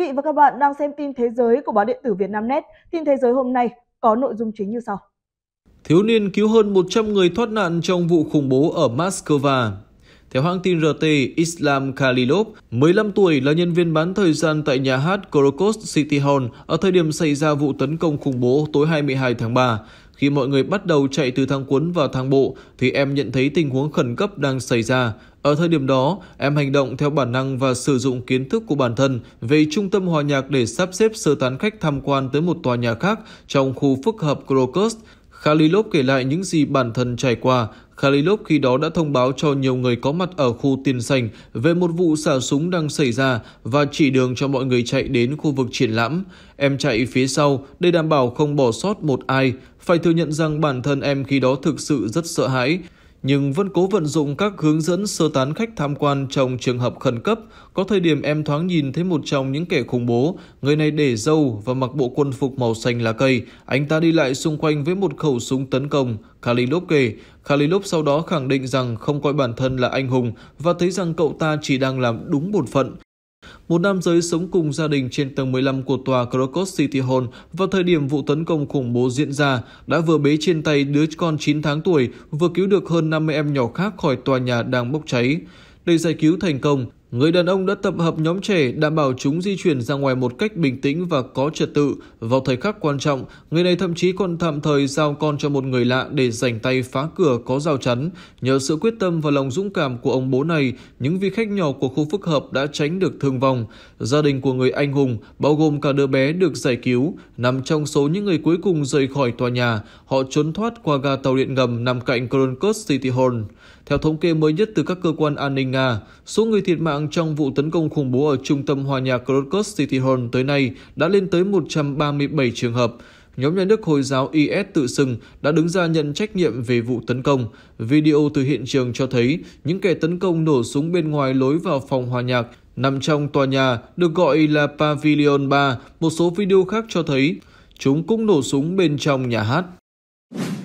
vị và các bạn đang xem tin thế giới của báo điện tử Việt Nam Net. Tin thế giới hôm nay có nội dung chính như sau. Thiếu niên cứu hơn 100 người thoát nạn trong vụ khủng bố ở Moscow. Theo hãng tin RT, Islam Khalilov, 15 tuổi là nhân viên bán thời gian tại nhà hát Krokos City Hall ở thời điểm xảy ra vụ tấn công khủng bố tối 22 tháng 3. Khi mọi người bắt đầu chạy từ thang cuốn vào thang bộ thì em nhận thấy tình huống khẩn cấp đang xảy ra. Ở thời điểm đó, em hành động theo bản năng và sử dụng kiến thức của bản thân về trung tâm hòa nhạc để sắp xếp sơ tán khách tham quan tới một tòa nhà khác trong khu phức hợp Crocus. Khalilov kể lại những gì bản thân trải qua. Khalilov khi đó đã thông báo cho nhiều người có mặt ở khu tiền sành về một vụ xả súng đang xảy ra và chỉ đường cho mọi người chạy đến khu vực triển lãm. Em chạy phía sau để đảm bảo không bỏ sót một ai. Phải thừa nhận rằng bản thân em khi đó thực sự rất sợ hãi nhưng vẫn cố vận dụng các hướng dẫn sơ tán khách tham quan trong trường hợp khẩn cấp. Có thời điểm em thoáng nhìn thấy một trong những kẻ khủng bố, người này để dâu và mặc bộ quân phục màu xanh lá cây. Anh ta đi lại xung quanh với một khẩu súng tấn công, Khalilov kể. Khalilov sau đó khẳng định rằng không coi bản thân là anh hùng và thấy rằng cậu ta chỉ đang làm đúng bổn phận. Một nam giới sống cùng gia đình trên tầng 15 của tòa Krakow City Hall vào thời điểm vụ tấn công khủng bố diễn ra đã vừa bế trên tay đứa con 9 tháng tuổi vừa cứu được hơn 50 em nhỏ khác khỏi tòa nhà đang bốc cháy. Để giải cứu thành công, Người đàn ông đã tập hợp nhóm trẻ đảm bảo chúng di chuyển ra ngoài một cách bình tĩnh và có trật tự. Vào thời khắc quan trọng, người này thậm chí còn tạm thời giao con cho một người lạ để giành tay phá cửa có rào chắn. Nhờ sự quyết tâm và lòng dũng cảm của ông bố này, những vị khách nhỏ của khu phức hợp đã tránh được thương vong. Gia đình của người anh hùng, bao gồm cả đứa bé được giải cứu, nằm trong số những người cuối cùng rời khỏi tòa nhà. Họ trốn thoát qua ga tàu điện ngầm nằm cạnh Kronkos City Hall. Theo thống kê mới nhất từ các cơ quan an ninh Nga, số người thiệt mạng trong vụ tấn công khủng bố ở trung tâm hòa nhạc Khodorkovsky City Hall tới nay đã lên tới 137 trường hợp. Nhóm nhà nước Hồi giáo IS tự xưng đã đứng ra nhận trách nhiệm về vụ tấn công. Video từ hiện trường cho thấy những kẻ tấn công nổ súng bên ngoài lối vào phòng hòa nhạc nằm trong tòa nhà được gọi là Pavilion 3. Một số video khác cho thấy chúng cũng nổ súng bên trong nhà hát.